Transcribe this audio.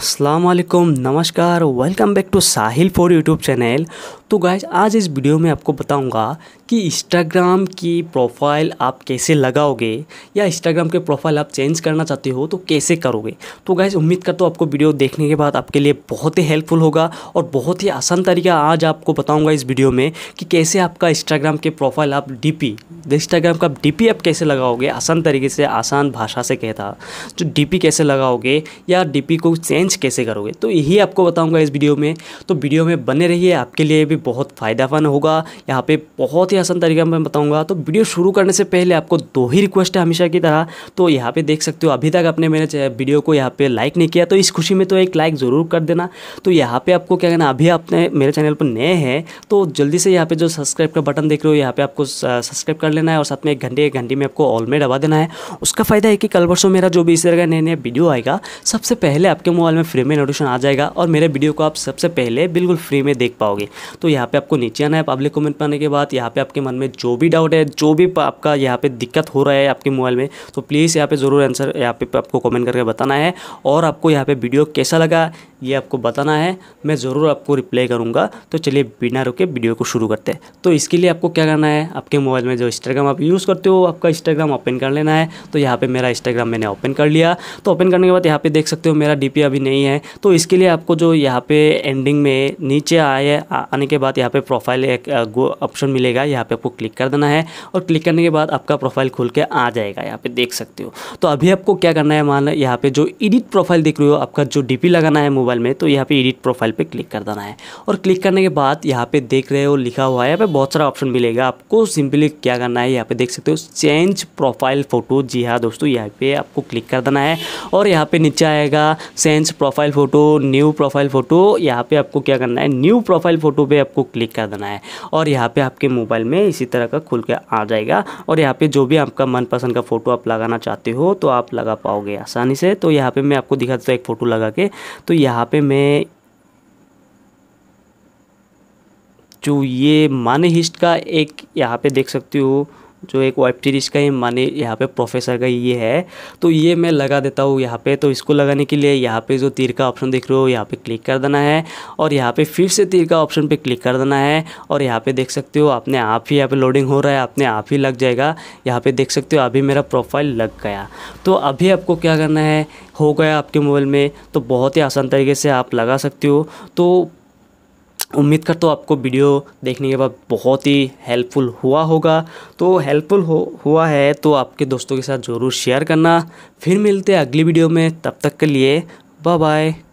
असलम नमस्कार welcome back to Sahil for YouTube channel तो guys आज इस वीडियो में आपको बताऊंगा कि इंस्टाग्राम की प्रोफाइल आप कैसे लगाओगे या इंस्टाग्राम के प्रोफाइल आप चेंज करना चाहते हो तो कैसे करोगे तो गाइज उम्मीद करता हूँ आपको वीडियो देखने के बाद आपके लिए बहुत ही हेल्पफुल होगा और बहुत ही आसान तरीका आज आपको बताऊँगा इस वीडियो में कि कैसे आपका इंस्टाग्राम के प्रोफाइल आप डी पी इंस्टाग्राम का डी आप कैसे लगाओगे आसान तरीके से आसान भाषा से कहता जो तो डी कैसे लगाओगे या डी को चेंज कैसे करोगे तो यही आपको बताऊँगा इस वीडियो में तो वीडियो में बने रहिए आपके लिए भी बहुत फ़ायदेमंद होगा यहाँ पे बहुत ही आसान तरीका मैं बताऊँगा तो वीडियो शुरू करने से पहले आपको दो ही रिक्वेस्ट है हमेशा की तरह तो यहाँ पे देख सकते हो अभी तक आपने मेरे वीडियो को यहाँ पे लाइक नहीं किया तो इस खुशी में तो एक लाइक ज़रूर कर देना तो यहाँ पे आपको क्या कहना अभी आपने मेरे चैनल पर नए हैं तो जल्दी से यहाँ पे जो सब्सक्राइब का बटन देख रहे हो यहाँ पे आपको सब्सक्राइब कर लेना है और साथ में एक घंटे एक घंटे में आपको ऑल में दबा देना है उसका फ़ायदा है कि कल परसों मेरा जो भी इस तरह का नया नया वीडियो आएगा सबसे पहले आपके मोबाइल में फ्री में नोटिफिकेशन आ जाएगा और मेरे वीडियो को आप सबसे पहले बिल्कुल फ्री में देख पाओगे तो यहाँ पे आपको नीचे आना है पब्लिक कमेंट पाने के बाद यहाँ पे आपके मन में जो भी डाउट है जो भी आपका यहाँ पे दिक्कत हो रहा है आपके मोबाइल में तो प्लीज़ यहाँ पे ज़रूर आंसर यहाँ पे आपको कमेंट करके बताना है और आपको यहाँ पे वीडियो कैसा लगा ये आपको बताना है मैं ज़रूर आपको रिप्लाई करूँगा तो चलिए बिना रुके वीडियो को शुरू करते हैं तो इसके लिए आपको क्या करना है आपके मोबाइल में जो इंस्टाग्राम आप यूज़ करते हो आपका इंस्टाग्राम ओपन कर लेना है तो यहाँ पर मेरा इंस्टाग्राम मैंने ओपन कर लिया तो ओपन करने के बाद यहाँ पर देख सकते हो मेरा डी अभी नहीं है तो इसके लिए आपको जो यहाँ पर एंडिंग में नीचे आए आने के बाद यहाँ पे प्रोफाइल एक गो ऑप्शन मिलेगा यहाँ पे आपको क्लिक कर देना है और क्लिक करने के बाद आपका प्रोफाइल खुल के आ जाएगा यहाँ पे देख सकते हो तो अभी आपको क्या करना है मान यहाँ पे जो एडिट प्रोफाइल देख रही हो आपका जो डी लगाना है मोबाइल में तो यहाँ पे एडिट प्रोफाइल पर क्लिक कर देना है और क्लिक करने के बाद यहाँ पे देख रहे हो लिखा हुआ है यहाँ पे बहुत सारा ऑप्शन मिलेगा आपको सिंपली क्या करना है यहाँ पे देख सकते हो चेंज प्रोफाइल फ़ोटो जी हाँ दोस्तों यहाँ पे आपको क्लिक कर देना है और यहाँ पे नीचे आएगा सेंस profile photo new profile photo यहाँ पे आपको क्या करना है न्यू प्रोफाइल फ़ोटो पे आप आपको क्लिक कर देना है और यहाँ पे आपके मोबाइल में इसी तरह का खुल के आ जाएगा और यहाँ पे जो भी आपका मनपसंद का फ़ोटो आप लगाना चाहते हो तो आप लगा पाओगे आसानी से तो यहाँ पे मैं आपको दिखा देता हूँ एक फ़ोटो लगा के तो यहाँ पे मैं जो ये मान हिस्ट का एक यहाँ पे देख सकती हूँ जो एक वेब सीरीज का ही माने यहाँ पे प्रोफेसर का ये है तो ये मैं लगा देता हूँ यहाँ पे तो इसको लगाने के लिए यहाँ पे जो तीर का ऑप्शन देख रहे हो यहाँ पे क्लिक कर देना है और यहाँ पे फिर से तीर का ऑप्शन पे क्लिक कर देना है और यहाँ पे देख सकते हो आपने आप ही यहाँ पे लोडिंग हो रहा है आपने आप ही लग जाएगा यहाँ पर देख सकते हो अभी मेरा प्रोफाइल लग गया तो अभी आपको क्या करना है हो गया आपके मोबाइल में तो बहुत ही आसान तरीके से आप लगा सकते हो तो उम्मीद करता हूँ आपको वीडियो देखने के बाद बहुत ही हेल्पफुल हुआ होगा तो हेल्पफुल हो हुआ है तो आपके दोस्तों के साथ ज़रूर शेयर करना फिर मिलते हैं अगली वीडियो में तब तक के लिए बाय बाय